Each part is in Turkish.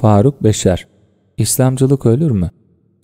Faruk Beşer İslamcılık ölür mü?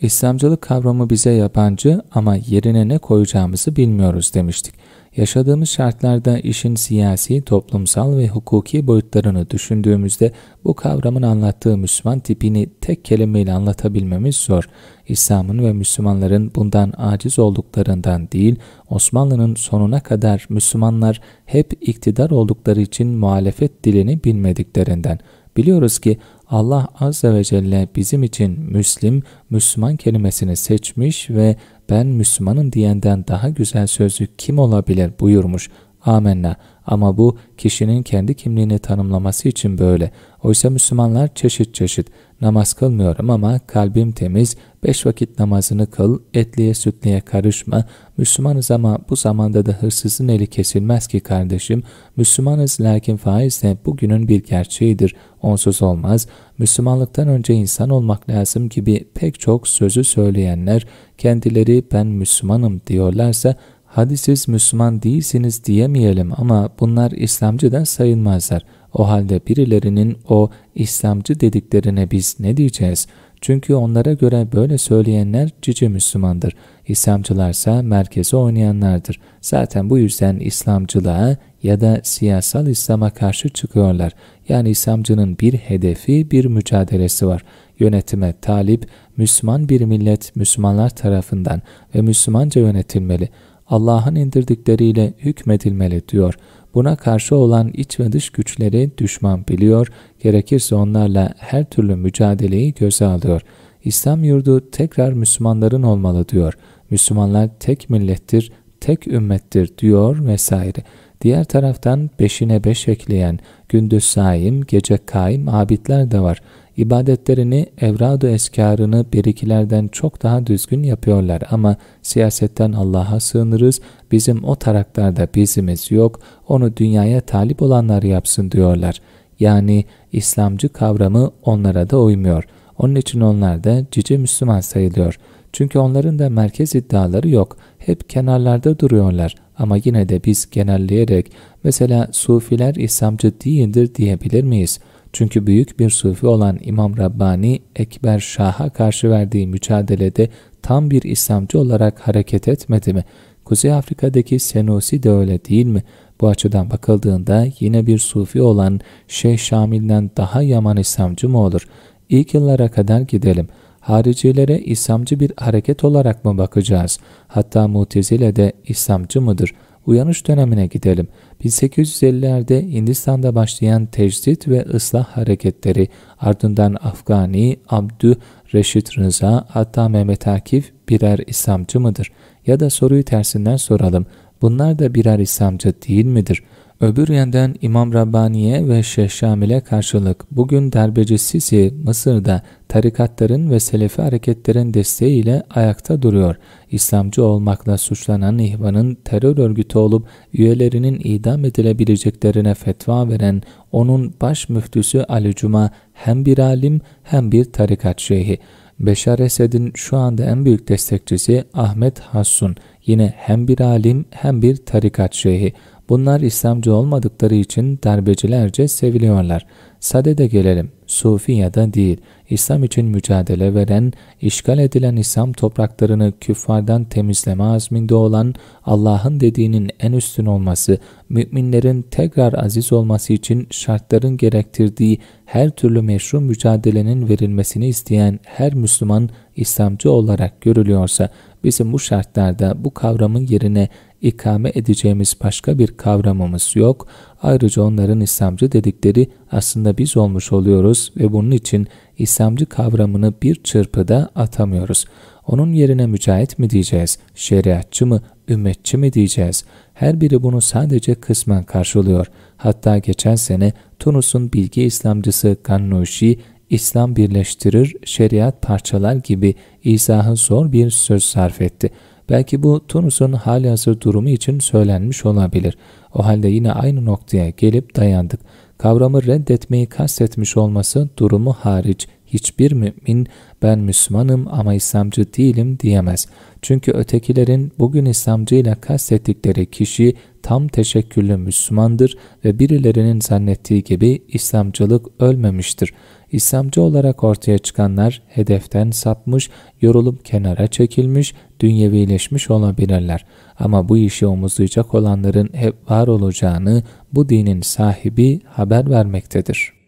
İslamcılık kavramı bize yabancı ama yerine ne koyacağımızı bilmiyoruz demiştik. Yaşadığımız şartlarda işin siyasi, toplumsal ve hukuki boyutlarını düşündüğümüzde bu kavramın anlattığı Müslüman tipini tek kelimeyle anlatabilmemiz zor. İslam'ın ve Müslümanların bundan aciz olduklarından değil, Osmanlı'nın sonuna kadar Müslümanlar hep iktidar oldukları için muhalefet dilini bilmediklerinden. Biliyoruz ki Allah Azze ve Celle bizim için Müslim, Müslüman kelimesini seçmiş ve ben Müslümanın diyenden daha güzel sözlük kim olabilir buyurmuş. Amenna. Ama bu kişinin kendi kimliğini tanımlaması için böyle. Oysa Müslümanlar çeşit çeşit namaz kılmıyorum ama kalbim temiz, beş vakit namazını kıl, etliye sütliye karışma, Müslümanız ama bu zamanda da hırsızın eli kesilmez ki kardeşim, Müslümanız lakin faiz de bugünün bir gerçeğidir, onsuz olmaz, Müslümanlıktan önce insan olmak lazım gibi pek çok sözü söyleyenler, kendileri ben Müslümanım diyorlarsa Hadi siz Müslüman değilsiniz diyemeyelim ama bunlar İslamcıdan sayılmazlar. O halde birilerinin o İslamcı dediklerine biz ne diyeceğiz? Çünkü onlara göre böyle söyleyenler cici Müslümandır. İslamcılarsa merkeze oynayanlardır. Zaten bu yüzden İslamcılığa ya da siyasal İslam'a karşı çıkıyorlar. Yani İslamcının bir hedefi, bir mücadelesi var. Yönetime talip, Müslüman bir millet Müslümanlar tarafından ve Müslümanca yönetilmeli. Allah'ın indirdikleriyle hükmedilmeli diyor. Buna karşı olan iç ve dış güçleri düşman biliyor, gerekirse onlarla her türlü mücadeleyi göze alıyor. İslam yurdu tekrar Müslümanların olmalı diyor. Müslümanlar tek millettir, tek ümmettir diyor vesaire. Diğer taraftan beşine beş ekleyen, gündüz saim, gece kaim abidler de var ibadetlerini, evradu eskarını birikilerden çok daha düzgün yapıyorlar ama siyasetten Allah'a sığınırız, bizim o taraklarda bizimiz yok, onu dünyaya talip olanlar yapsın diyorlar. Yani İslamcı kavramı onlara da uymuyor. Onun için onlar da cici Müslüman sayılıyor. Çünkü onların da merkez iddiaları yok. Hep kenarlarda duruyorlar. Ama yine de biz genelleyerek mesela Sufiler İslamcı değildir diyebilir miyiz?'' Çünkü büyük bir sufi olan İmam Rabbani, Ekber Şah'a karşı verdiği mücadelede tam bir İslamcı olarak hareket etmedi mi? Kuzey Afrika'daki Senusi de öyle değil mi? Bu açıdan bakıldığında yine bir sufi olan Şeyh Şamil'den daha yaman İslamcı mı olur? İlk yıllara kadar gidelim. Haricilere İslamcı bir hareket olarak mı bakacağız? Hatta Mutezile de İslamcı mıdır?'' uyanış dönemine gidelim. 1850'lerde Hindistan'da başlayan tecdit ve ıslah hareketleri ardından Afgani, Abdü, Reşit Rıza hatta Mehmet Akif birer İslamcı mıdır? Ya da soruyu tersinden soralım. Bunlar da birer İslamcı değil midir? Öbür yandan İmam Rabbani'ye ve Şeyh Şamil'e karşılık bugün derbeci Sisi Mısır'da tarikatların ve selefi hareketlerin desteğiyle ayakta duruyor. İslamcı olmakla suçlanan ihvanın terör örgütü olup üyelerinin idam edilebileceklerine fetva veren onun baş müftüsü Ali Cuma hem bir alim hem bir tarikat şeyhi. Beşar Esed'in şu anda en büyük destekçisi Ahmet Hassun. Yine hem bir alim hem bir tarikat şeyhi. Bunlar İslamcı olmadıkları için darbecilerce seviliyorlar. Sade de gelelim, Sufi ya da değil, İslam için mücadele veren, işgal edilen İslam topraklarını küffardan temizleme azminde olan, Allah'ın dediğinin en üstün olması, müminlerin tekrar aziz olması için şartların gerektirdiği her türlü meşru mücadelenin verilmesini isteyen her Müslüman İslamcı olarak görülüyorsa, bizim bu şartlarda bu kavramın yerine ikame edeceğimiz başka bir kavramımız yok. Ayrıca onların İslamcı dedikleri aslında biz olmuş oluyoruz ve bunun için İslamcı kavramını bir çırpıda atamıyoruz. Onun yerine mücahit mi diyeceğiz, şeriatçı mı, ümmetçi mi diyeceğiz? Her biri bunu sadece kısmen karşılıyor. Hatta geçen sene Tunus'un bilgi İslamcısı Kannuşi, İslam birleştirir, şeriat parçalar gibi izahı zor bir söz sarf etti.'' Belki bu Tunus'un hali hazır durumu için söylenmiş olabilir. O halde yine aynı noktaya gelip dayandık. Kavramı reddetmeyi kastetmiş olması durumu hariç hiçbir mümin ben Müslümanım ama İslamcı değilim diyemez. Çünkü ötekilerin bugün İslamcıyla kastettikleri kişi tam teşekküllü Müslümandır ve birilerinin zannettiği gibi İslamcılık ölmemiştir. İslamcı olarak ortaya çıkanlar hedeften sapmış, yorulup kenara çekilmiş, dünyevileşmiş olabilirler. Ama bu işi omuzlayacak olanların hep var olacağını bu dinin sahibi haber vermektedir.